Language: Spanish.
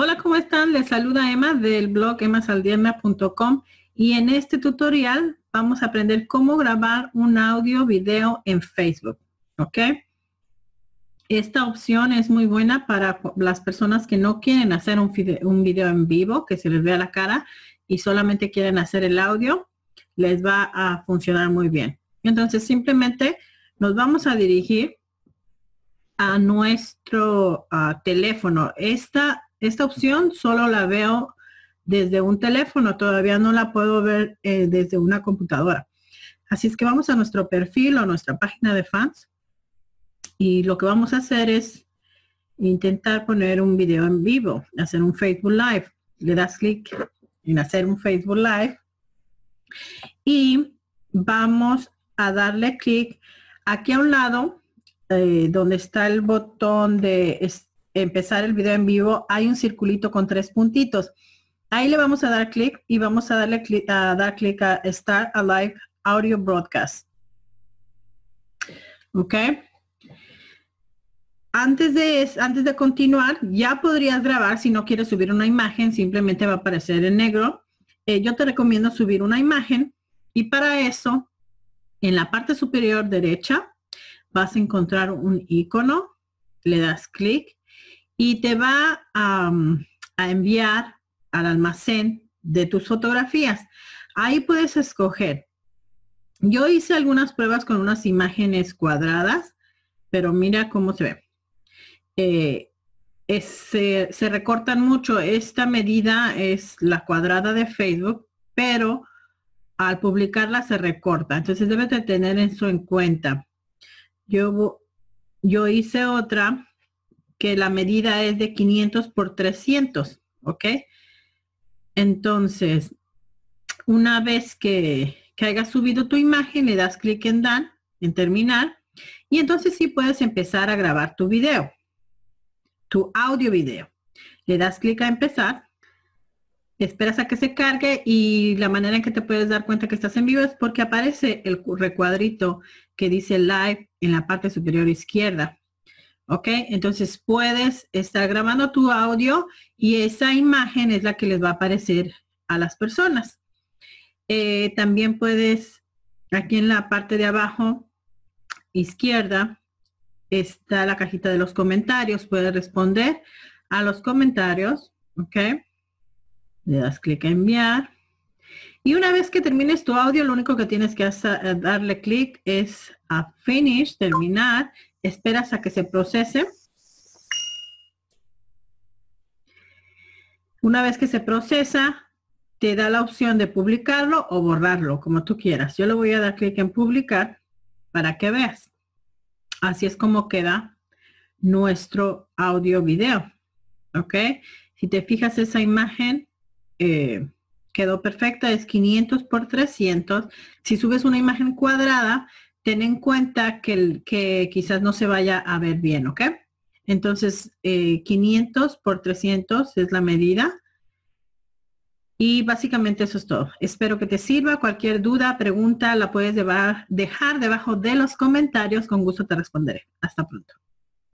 Hola, ¿cómo están? Les saluda Emma del blog emasaldierna.com y en este tutorial vamos a aprender cómo grabar un audio video en Facebook. ¿Ok? Esta opción es muy buena para las personas que no quieren hacer un, video en vivo, que se les vea la cara y solamente quieren hacer el audio. Les va a funcionar muy bien. Entonces simplemente nos vamos a dirigir a nuestro ah, teléfono. Esta esta opción solo la veo desde un teléfono, todavía no la puedo ver eh, desde una computadora. Así es que vamos a nuestro perfil o nuestra página de fans y lo que vamos a hacer es intentar poner un video en vivo, hacer un Facebook Live. Le das clic en hacer un Facebook Live y vamos a darle clic aquí a un lado eh, donde está el botón de empezar el video en vivo, hay un circulito con tres puntitos. Ahí le vamos a dar clic y vamos a darle clic a dar clic a Start a Live Audio Broadcast. ¿Ok? Antes de, antes de continuar, ya podrías grabar si no quieres subir una imagen, simplemente va a aparecer en negro. Eh, yo te recomiendo subir una imagen y para eso, en la parte superior derecha, vas a encontrar un icono, le das clic y te va mm, a, enviar al almacén de tus fotografías. Ahí puedes escoger. Yo hice algunas pruebas con unas imágenes cuadradas, pero mira cómo se ve. Eh, se, recortan mucho. Esta medida es la cuadrada de Facebook, pero al publicarla se recorta. Entonces debes de tener eso en cuenta. Yo, yo hice otra que la medida es de 500 por 300, ¿ok? Entonces, una vez que, hayas subido tu imagen, le das clic en Dan, en terminar, y entonces sí puedes empezar a grabar tu video, tu audio video. Le das clic a empezar, esperas a que se cargue y la manera en que te puedes dar cuenta que estás en vivo es porque aparece el recuadrito que dice live en la parte superior izquierda. ¿Ok? Entonces puedes estar grabando tu audio y esa imagen es la que les va a aparecer a las personas. Eh, también puedes, aquí en la parte de abajo izquierda, está la cajita de los comentarios. Puedes responder a los comentarios. ¿Ok? Le das clic a enviar. Y una vez que termines tu audio, lo único que tienes que hacer, eh, darle clic es a Finish, terminar, esperas a que se procese. Una vez que se procesa, te da la opción de publicarlo o borrarlo, como tú quieras. Yo le voy a dar clic en publicar para que veas. Así es como queda nuestro audio video. ¿Ok? Si te fijas esa imagen, eh, quedó perfecta, es 500 por 300. Si subes una imagen cuadrada, ten en cuenta que, que quizás no se vaya a ver bien, ¿ok? Entonces, 500 eh, por 300 es la medida. Y básicamente eso es todo. Espero que te sirva. Cualquier duda, pregunta, la puedes dejar debajo de los comentarios. Con gusto te responderé. Hasta pronto.